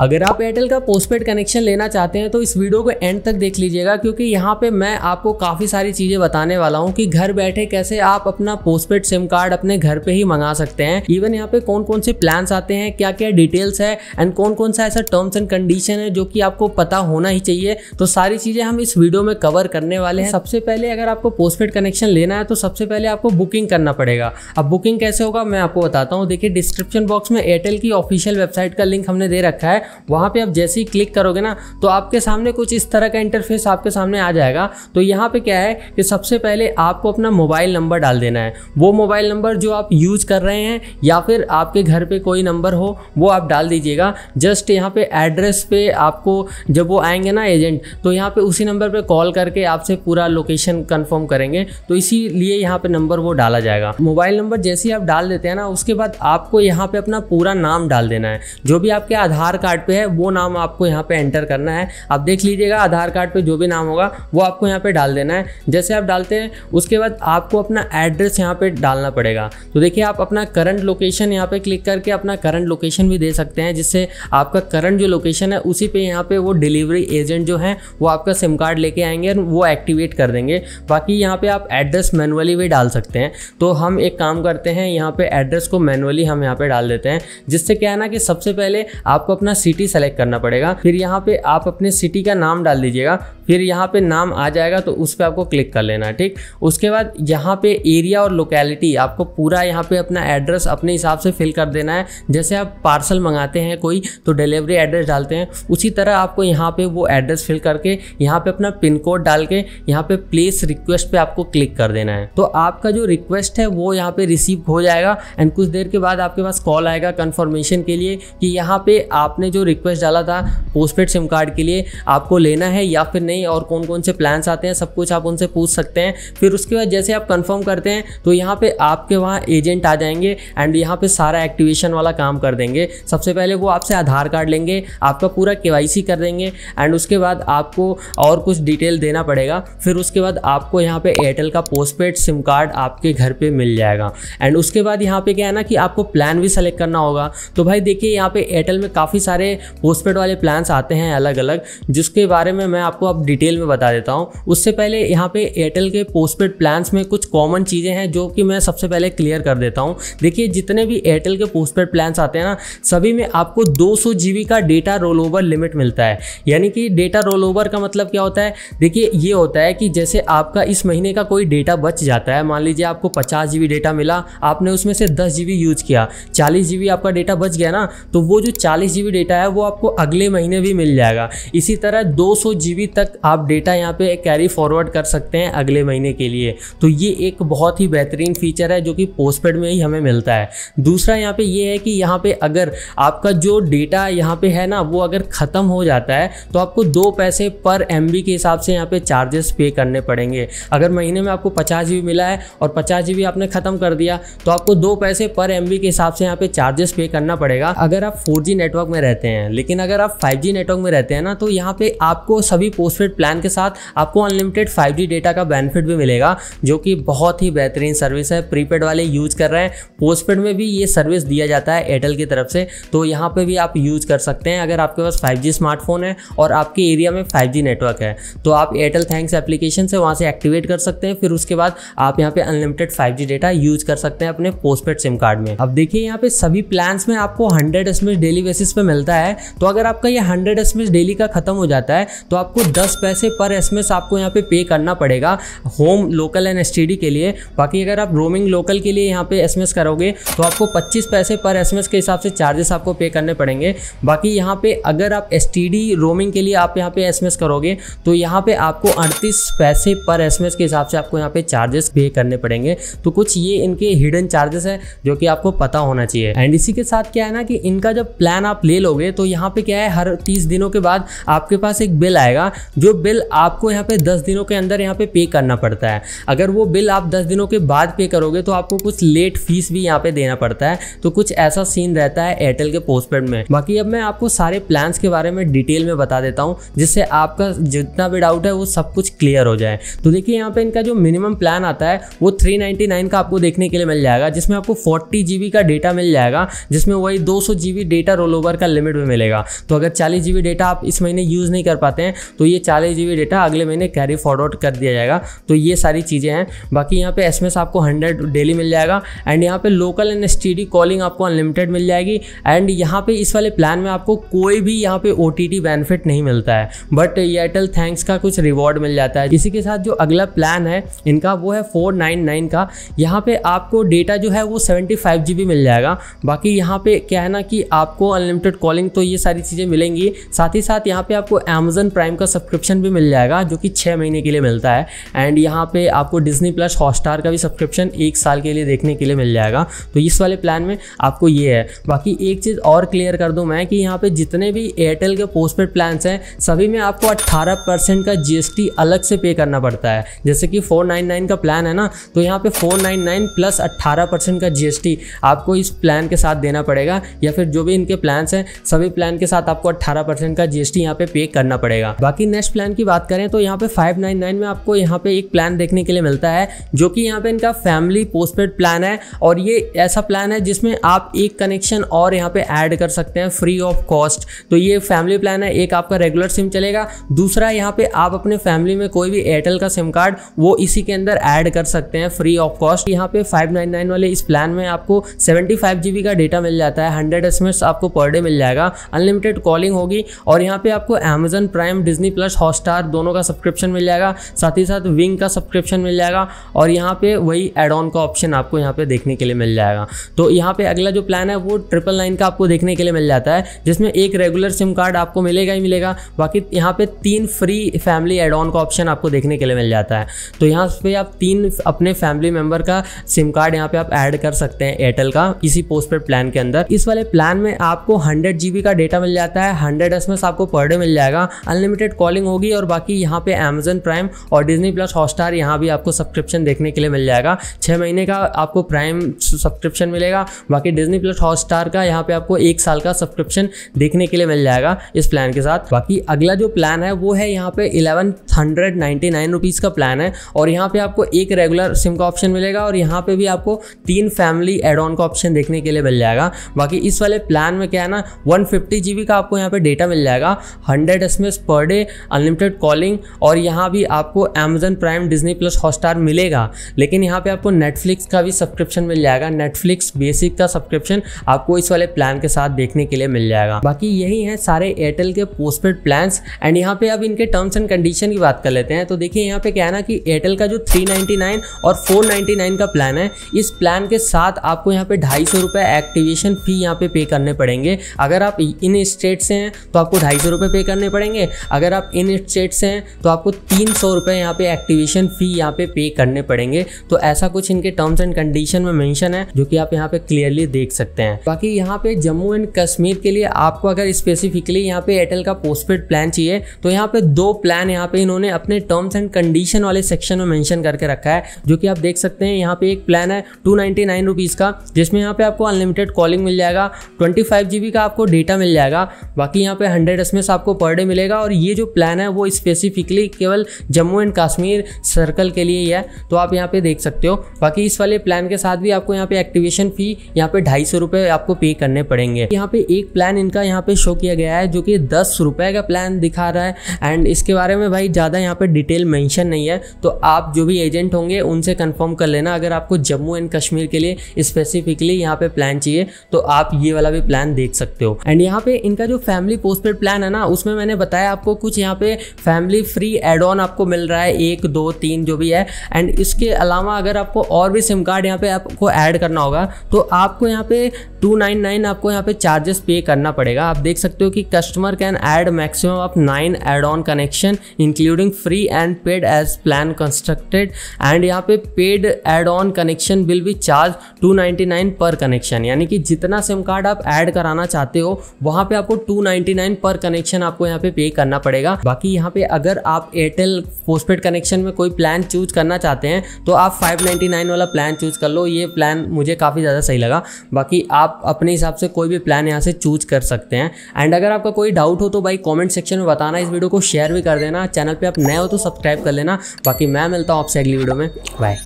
अगर आप एयरटेल का पोस्टपेड कनेक्शन लेना चाहते हैं तो इस वीडियो को एंड तक देख लीजिएगा क्योंकि यहाँ पे मैं आपको काफ़ी सारी चीज़ें बताने वाला हूँ कि घर बैठे कैसे आप अपना पोस्टपेड सिम कार्ड अपने घर पे ही मंगा सकते हैं इवन यहाँ पे कौन कौन से प्लान्स आते हैं क्या क्या डिटेल्स है एंड कौन कौन सा ऐसा टर्म्स एंड कंडीशन है जो कि आपको पता होना ही चाहिए तो सारी चीज़ें हम इस वीडियो में कवर करने वाले हैं सबसे पहले अगर आपको पोस्टपेड कनेक्शन लेना है तो सबसे पहले आपको बुकिंग करना पड़ेगा अब बुकिंग कैसे होगा मैं आपको बताता हूँ देखिए डिस्क्रिप्शन बॉक्स में एयरटेल की ऑफिशियल वेबसाइट का लिंक हमने दे रखा है वहाँ पे आप जैसे ही क्लिक करोगे ना तो आपके सामने कुछ इस तरह का इंटरफेस आपके सामने आ जाएगा तो यहाँ पे क्या है कि सबसे पहले आपको अपना मोबाइल नंबर डाल देना है वो मोबाइल नंबर जो आप यूज कर रहे हैं या फिर आपके घर पर कोई नंबर हो वो आप डाल दीजिएगा जस्ट यहाँ पे एड्रेस पे आपको जब वो आएंगे ना एजेंट तो यहाँ पर उसी नंबर पर कॉल करके आपसे पूरा लोकेशन कन्फर्म करेंगे तो इसीलिए यहाँ पर नंबर वो डाला जाएगा मोबाइल नंबर जैसे ही आप डाल देते हैं ना उसके बाद आपको यहाँ पे अपना पूरा नाम डाल देना है जो भी आपके आधार कार्ड कार्ड पे है वो नाम आपको यहाँ पे एंटर करना है आप देख लीजिएगा आधार कार्ड पे जो भी नाम होगा वो आपको यहाँ पे डाल देना है जैसे आप डालते हैं उसके बाद आपको अपना एड्रेस यहाँ पे डालना पड़ेगा तो देखिए आप अपना करंट लोकेशन यहाँ पे क्लिक करके अपना करंट लोकेशन भी दे सकते हैं जिससे आपका करंट जो लोकेशन है उसी पर यहाँ पर वो डिलीवरी एजेंट जो है वो आपका सिम कार्ड लेके आएंगे और वो एक्टिवेट कर देंगे बाकी यहाँ पर आप एड्रेस मैनुअली भी डाल सकते हैं तो हम एक काम करते हैं यहाँ पर एड्रेस को मैनुअली हम यहाँ पर डाल देते हैं जिससे क्या है ना कि सबसे पहले आपको अपना सिटी सेलेक्ट करना पड़ेगा फिर यहाँ पे आप अपने सिटी का नाम डाल दीजिएगा फिर यहाँ पे नाम आ जाएगा तो उस पर आपको क्लिक कर लेना है ठीक उसके बाद यहाँ पे एरिया और लोकेलिटी आपको पूरा यहाँ पे अपना एड्रेस अपने हिसाब से फिल कर देना है जैसे आप पार्सल मंगाते हैं कोई तो डिलीवरी एड्रेस डालते हैं उसी तरह आपको यहाँ पे वो एड्रेस फिल करके यहाँ पे अपना पिन कोड डाल के यहाँ पे प्लेस रिक्वेस्ट पे आपको क्लिक कर देना है तो आपका जो रिक्वेस्ट है वो यहाँ पे रिसीव हो जाएगा एंड कुछ देर के बाद आपके पास कॉल आएगा कन्फर्मेशन के लिए कि यहाँ पे आपने जो रिक्वेस्ट डाला था पोस्टपेड सिम कार्ड के लिए आपको लेना है या फिर नहीं नहीं और कौन कौन से प्लान्स आते हैं सब कुछ आप उनसे पूछ सकते हैं फिर उसके बाद जैसे आप कंफर्म करते हैं तो यहाँ पे आपके वहाँ एजेंट आ जाएंगे एंड यहाँ पे सारा एक्टिवेशन वाला काम कर देंगे सबसे पहले वो आपसे आधार कार्ड लेंगे आपका पूरा के कर देंगे एंड उसके बाद आपको और कुछ डिटेल देना पड़ेगा फिर उसके बाद आपको यहाँ पे एयरटेल का पोस्ट सिम कार्ड आपके घर पर मिल जाएगा एंड उसके बाद यहाँ पे क्या है ना कि आपको प्लान भी सेलेक्ट करना होगा तो भाई देखिए यहाँ पे एयरटेल में काफ़ी सारे पोस्ट वाले प्लान्स आते हैं अलग अलग जिसके बारे में मैं आपको अब डिटेल में बता देता हूँ उससे पहले यहाँ पे एयरटेल के पोस्टपेड प्लान्स में कुछ कॉमन चीज़ें हैं जो कि मैं सबसे पहले क्लियर कर देता हूँ देखिए जितने भी एयरटेल के पोस्टपेड प्लान्स आते हैं ना सभी में आपको दो सौ का डेटा रोल ओवर लिमिट मिलता है यानी कि डेटा रोल ओवर का मतलब क्या होता है देखिए ये होता है कि जैसे आपका इस महीने का कोई डेटा बच जाता है मान लीजिए आपको पचास जी डेटा मिला आपने उसमें से दस जी यूज़ किया चालीस जी आपका डेटा बच गया ना तो वो जो चालीस जी डेटा है वो आपको अगले महीने भी मिल जाएगा इसी तरह दो सौ तक तक आप डेटा यहाँ पे कैरी फॉरवर्ड कर सकते हैं अगले महीने के लिए तो ये एक बहुत ही बेहतरीन फीचर है जो कि पोस्टपेड में ही हमें मिलता है दूसरा यहाँ पे ये है कि यहाँ पे अगर आपका जो डेटा यहाँ पे है ना वो अगर ख़त्म हो जाता है तो आपको दो पैसे पर एम के हिसाब से यहाँ पे चार्जेस पे करने पड़ेंगे अगर महीने में आपको पचास जी मिला है और पचास जी आपने ख़त्म कर दिया तो आपको दो पैसे पर एम के हिसाब से यहाँ पे चार्जेस पे करना पड़ेगा अगर आप फोर नेटवर्क में रहते हैं लेकिन अगर आप फाइव नेटवर्क में रहते हैं ना तो यहाँ पे आपको सभी पोस्ट फिट प्लान के साथ आपको अनलिमिटेड फाइव डेटा का बेनिफिट भी मिलेगा जो कि बहुत ही बेहतरीन सर्विस है प्रीपेड वाले यूज कर रहे हैं पोस्टपेड में भी ये सर्विस दिया जाता है एयरटेल की तरफ से तो यहाँ पर भी आप यूज कर सकते हैं अगर आपके पास फाइव स्मार्टफोन है और आपके एरिया में फाइव नेटवर्क है तो आप एयरटेल थैंक्स एप्लीकेशन से वहाँ से एक्टिवेट कर सकते हैं फिर उसके बाद आप यहाँ पे अनलिमिटेड फाइव डेटा यूज कर सकते हैं अपने पोस्टपेड सिम कार्ड में अब देखिए यहाँ पे सभी प्लान में आपको हंड्रेड एस डेली बेसिस पे मिलता है तो अगर आपका ये हंड्रेड एस डेली का खत्म हो जाता है तो आपको दस दस पैसे पर एस आपको यहाँ पे पे करना पड़ेगा होम लोकल एंड एस के लिए बाकी अगर आप रोमिंग लोकल के लिए यहाँ पे एस करोगे तो आपको पच्चीस पैसे पर एस के हिसाब से चार्जेस आपको पे करने पड़ेंगे बाकी यहाँ पे अगर आप एस रोमिंग के लिए आप यहाँ पे एस करोगे तो यहाँ पे आपको अड़तीस पैसे पर एस के हिसाब से आपको यहाँ पे चार्जेस पे करने पड़ेंगे तो कुछ ये इनके हिडन चार्जेस हैं जो कि आपको पता होना चाहिए एंड इसी के साथ क्या है ना कि इनका जब प्लान आप ले लोगे तो यहाँ पे क्या है हर तीस दिनों के बाद आपके पास एक बिल आएगा जो बिल आपको यहाँ पे दस दिनों के अंदर यहाँ पे पे करना पड़ता है अगर वो बिल आप दस दिनों के बाद पे करोगे तो आपको कुछ लेट फीस भी यहाँ पे देना पड़ता है तो कुछ ऐसा सीन रहता है एयरटेल के पोस्टपेड में बाकी अब मैं आपको सारे प्लान्स के बारे में डिटेल में बता देता हूँ जिससे आपका जितना भी डाउट है वो सब कुछ क्लियर हो जाए तो देखिए यहाँ पे इनका जो मिनिमम प्लान आता है वो थ्री का आपको देखने के लिए मिल जाएगा जिसमें आपको फोर्टी का डेटा मिल जाएगा जिसमें वही दो सौ डेटा रोल ओवर का लिमिट में मिलेगा तो अगर चालीस डेटा आप इस महीने यूज़ नहीं कर पाते हैं तो ये चालीस जी डेटा अगले महीने कैरी फॉरवर्ड कर दिया जाएगा तो ये सारी चीज़ें हैं बाकी यहाँ पे एस आपको हंड्रेड डेली मिल जाएगा एंड यहाँ पे लोकल एंड एस कॉलिंग आपको अनलिमिटेड मिल जाएगी एंड यहाँ पे इस वाले प्लान में आपको कोई भी यहाँ पे ओ बेनिफिट नहीं मिलता है बट एयरटेल थैंक्स का कुछ रिवॉर्ड मिल जाता है इसी के साथ जो अगला प्लान है इनका वो है फोर नाइन नाइन का यहाँ पर आपको डेटा जो है वो सेवेंटी फाइव जी बी मिल जाएगा बाकी यहाँ पर क्या है ना कि आपको अनलिमिटेड कॉलिंग तो ये सारी चीज़ें मिलेंगी साथ ही साथ यहाँ पे आपको अमेजन प्राइम का सब्सक्रिप्शन सब्सक्रिप्शन भी मिल जाएगा जो कि छः महीने के लिए मिलता है एंड यहाँ पे आपको डिजनी प्लस हॉटस्टार का भी सब्सक्रिप्शन एक साल के लिए देखने के लिए मिल जाएगा तो इस वाले प्लान में आपको ये है बाकी एक चीज़ और क्लियर कर दूँ मैं कि यहाँ पर जितने भी एयरटेल के पोस्ट पेड हैं सभी में आपको अट्ठारह का जी अलग से पे करना पड़ता है जैसे कि फोर का प्लान है ना तो यहाँ पर फोर प्लस अट्ठारह का जी आपको इस प्लान के साथ देना पड़ेगा या फिर जो भी इनके प्लान्स हैं सभी प्लान के साथ आपको अट्ठारह का जी एस टी यहाँ पे पे करना पड़ेगा बाकी नेक्स्ट प्लान की बात करें तो यहाँ पे 599 में आपको यहाँ पे एक प्लान देखने के लिए मिलता है जो कि यहाँ पे इनका फैमिली पोस्टपेड प्लान है और ये ऐसा प्लान है जिसमें आप एक कनेक्शन और यहाँ पे ऐड कर सकते हैं फ्री ऑफ कॉस्ट तो ये फैमिली प्लान है एक आपका रेगुलर सिम चलेगा दूसरा यहाँ पे आप अपने फैमिली में कोई भी एयरटेल का सिम कार्ड वो इसी के अंदर ऐड कर सकते हैं फ्री ऑफ कॉस्ट यहाँ पे फाइव वाले इस प्लान में आपको सेवेंटी जीबी का डेटा मिल जाता है हंड्रेड एस आपको पर डे मिल जाएगा अनलिमिटेड कॉलिंग होगी और यहाँ पे आपको Amazon Prime Disney plus Hotstar दोनों का सब्सक्रिप्शन मिल जाएगा साथ ही साथ विंग का सब्सक्रिप्शन मिल जाएगा और यहाँ पे वही एड ऑन का ऑप्शन आपको यहाँ पे देखने के लिए मिल जाएगा तो यहाँ पे अगला जो प्लान है वो ट्रिपल नाइन का आपको देखने के लिए मिल जाता है जिसमें एक रेगुलर सिम कार्ड आपको मिलेगा ही मिलेगा बाकी यहाँ पे तीन फ्री फैमिली एड ऑन का ऑप्शन आपको देखने के लिए मिल जाता है तो यहाँ पे आप तीन अपने फैमिली मेंबर का सिम कार्ड यहाँ पे आप ऐड कर सकते हैं एयरटेल का इसी पोस्ट पेड प्लान के अंदर इस वाले प्लान में आपको हंड्रेड जीबी का डेटा मिल जाता है हंड्रेड एस आपको पर डे मिल जाएगा अनलिमिटेड कॉलिंग होगी और बाकी यहाँ पे अमेजन प्राइम और डिजनी प्लस हॉटस्टार यहाँ भी आपको सब्सक्रिप्शन देखने के लिए मिल जाएगा छः महीने का आपको प्राइम सब्सक्रिप्शन मिलेगा बाकी डिजनी प्लस हॉटस्टार का यहाँ पे आपको एक साल का सब्सक्रिप्शन देखने के लिए मिल जाएगा इस प्लान के साथ बाकी अगला जो प्लान है वो है यहाँ पे eleven hundred ninety nine rupees का प्लान है और यहाँ पे आपको एक रेगुलर सिम का ऑप्शन मिलेगा और यहाँ पे भी आपको तीन फैमिली एड ऑन का ऑप्शन देखने के लिए मिल जाएगा बाकी इस वाले प्लान में क्या है ना वन फिफ्टी जी बी का आपको यहाँ पे डेटा मिल जाएगा hundred S per day unlimited calling और यहाँ भी आपको Amazon Prime Disney plus Hotstar मिलेगा लेकिन यहाँ पे आपको नेटफ्लिक्स का भी सब्सक्रिप्शन मिल जाएगा नेटफ्लिक्स बेसिक का सब्सक्रिप्शन आपको इस वाले प्लान के साथ देखने के लिए मिल जाएगा बाकी यही है सारे एयरटेल के पोस्टपेड प्लान एंड यहाँ पे अब इनके टर्म्स एंड कंडीशन की बात कर लेते हैं तो देखिए यहाँ पे क्या है ना कि एयरटेल का जो थ्री और फोर का प्लान है इस प्लान के साथ आपको यहाँ पे ढाई सौ रुपये एक्टिवेशन फी यहाँ पे पे करने पड़ेंगे अगर आप इन स्टेट से हैं तो आपको ढाई सौ रुपये पे करने पड़ेंगे अगर आप इन स्टेट्स हैं तो आपको तीन सौ रुपये यहाँ पे एक्टिवेशन फ़ी यहाँ पे पे करने पड़ेंगे तो ऐसा कुछ इनके टर्म्स एंड कंडीशन में मेंशन है जो कि आप यहाँ पे क्लियरली देख सकते हैं बाकी यहाँ पे जम्मू एंड कश्मीर के लिए आपको अगर स्पेसिफिकली यहाँ पे एयरटेल का पोस्टपेड प्लान चाहिए तो यहाँ पे दो प्लान यहाँ पे इन्होंने अपने टर्म्स एंड कंडीशन वाले सेक्शन में मैंशन करके रखा है जो कि आप देख सकते हैं यहाँ पे एक प्लान है टू नाइनटी का जिसमें यहाँ पे आपको अनलिमिटेड कॉलिंग मिल जाएगा ट्वेंटी का आपको डेटा मिल जाएगा बाकी यहाँ पे हंड्रेड एस आपको पर डे मिलेगा और ये जो प्लान प्लान है वो स्पेसिफिकली केवल जम्मू एंड कश्मीर सर्कल के लिए ही है तो आप यहाँ पे देख सकते हो बाकी इस वाले प्लान के साथ भी आपको यहाँ पे एक्टिवेशन फी यहाँ पे ढाई सौ रुपये आपको पे करने पड़ेंगे यहाँ पे एक प्लान इनका यहाँ पे शो किया गया है जो कि दस रुपये का प्लान दिखा रहा है एंड इसके बारे में भाई ज़्यादा यहाँ पे डिटेल मैंशन नहीं है तो आप जो भी एजेंट होंगे उनसे कंफर्म कर लेना अगर आपको जम्मू एंड कश्मीर के लिए स्पेसिफिकली यहाँ पे प्लान चाहिए तो आप ये वाला भी प्लान देख सकते हो एंड यहाँ पे इनका जो फैमिली पोस्टपेड प्लान है ना उसमें मैंने बताया आपको कुछ यहाँ पे फैमिली फ्री एड ऑन आपको मिल रहा है एक दो तीन जो भी है एंड इसके अलावा अगर आपको और भी सिम कार्ड यहाँ पे आपको ऐड करना होगा तो आपको यहाँ पे 299 आपको यहाँ पे चार्जेस पे करना पड़ेगा आप देख सकते हो कि customer can add maximum of nine add on connection including free and paid as plan constructed and यहाँ पे paid add on connection bill भी चार्ज नाइन पर कनेक्शन यानी कि जितना सिम कार्ड आप ऐड कराना चाहते हो वहाँ पे आपको नाइन पर कनेक्शन आपको यहाँ पे पे करना पड़ेगा बाकी यहाँ पे अगर आप एयरटेल पोस्टपेड कनेक्शन में कोई प्लान चूज करना चाहते हैं तो आप 599 वाला प्लान चूज कर लो ये प्लान मुझे काफ़ी ज़्यादा सही लगा बाकी आप अपने हिसाब से कोई भी प्लान यहाँ से चूज कर सकते हैं एंड अगर आपका कोई डाउट हो तो भाई कॉमेंट सेक्शन में बताना इस वीडियो को शेयर भी कर देना चैनल पर आप नए हो तो सब्सक्राइब कर लेना बाकी मैं मिलता हूँ आपसे अगली वीडियो में बाय